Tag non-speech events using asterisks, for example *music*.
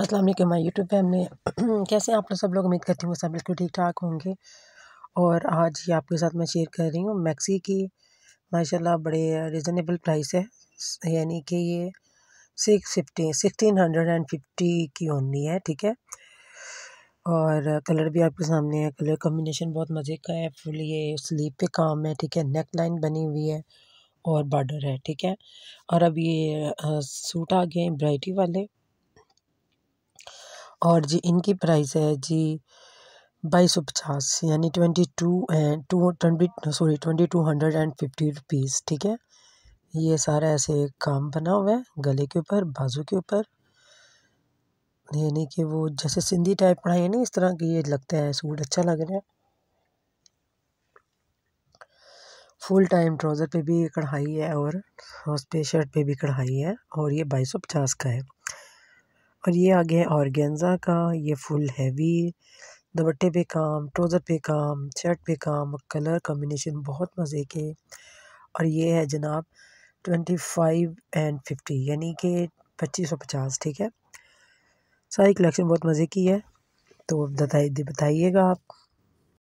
अस्सलाम वालेकुम my YouTube family *clears throat* कैसे आप लोग सब लोग उम्मीद करती हूँ सब बिल्कुल ठीक ठाक होंगे और आज ये आपके साथ मैं शेयर कर रही हूँ मैक्सी की माशाल्लाह बड़े रिजनेबल प्राइस है यानी कि ये six fifty sixteen hundred and fifty की ओनली है ठीक है और कलर भी आपके सामने है कलर कम्बिनेशन बहुत मज़े का है फुल ये स्लीप पे काम है ठीक है नेक लाइन बनी हुई है और बॉर्डर है ठीक है और अब ये सूट आ गए हैं ब्राइटी वाले और जी इनकी प्राइस है जी बाईस सौ पचास यानी twenty two and two twenty sorry twenty two hundred and fifty rupees ठीक है ये सारा ऐसे काम बना हुआ है गले के ऊपर बाजू के ऊपर यानी कि वो जैसे सिंधी टाइप पढ़ाई है ना इस तरह की ये लगता है सूट अच्छा लग रहा है फुल टाइम ट्राउज़र पे भी कढ़ाई है और उस पे शर्ट पे भी कढ़ाई है और ये बाईस सौ पचास का है और ये आ गया ऑर्गेन्जा का ये फुल हैवी दुपट्टे पे काम ट्रोज़र पे काम शर्ट पे काम कलर कॉम्बिनेशन बहुत मज़े के और ये है जनाब ट्वेंटी फाइव एंड फिफ्टी यानी कि पच्चीस सौ पचास ठीक है सारी कलेक्शन बहुत मज़े की है तो बताइए बताइएगा आप